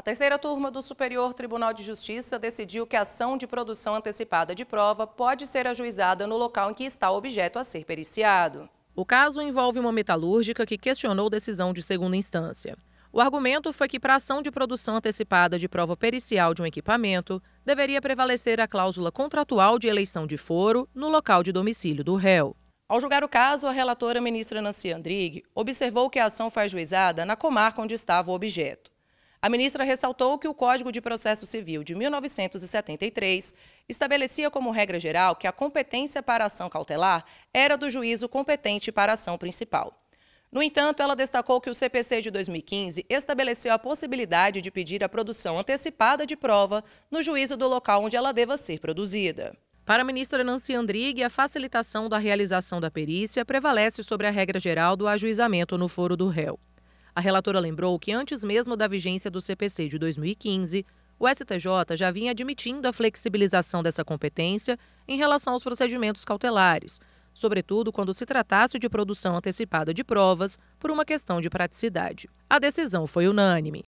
A terceira turma do Superior Tribunal de Justiça decidiu que a ação de produção antecipada de prova pode ser ajuizada no local em que está o objeto a ser periciado. O caso envolve uma metalúrgica que questionou decisão de segunda instância. O argumento foi que, para ação de produção antecipada de prova pericial de um equipamento, deveria prevalecer a cláusula contratual de eleição de foro no local de domicílio do réu. Ao julgar o caso, a relatora ministra Nancy Andrighi observou que a ação foi ajuizada na comarca onde estava o objeto. A ministra ressaltou que o Código de Processo Civil de 1973 estabelecia como regra geral que a competência para a ação cautelar era do juízo competente para a ação principal. No entanto, ela destacou que o CPC de 2015 estabeleceu a possibilidade de pedir a produção antecipada de prova no juízo do local onde ela deva ser produzida. Para a ministra Nancy Andrighi, a facilitação da realização da perícia prevalece sobre a regra geral do ajuizamento no foro do réu. A relatora lembrou que antes mesmo da vigência do CPC de 2015, o STJ já vinha admitindo a flexibilização dessa competência em relação aos procedimentos cautelares, sobretudo quando se tratasse de produção antecipada de provas por uma questão de praticidade. A decisão foi unânime.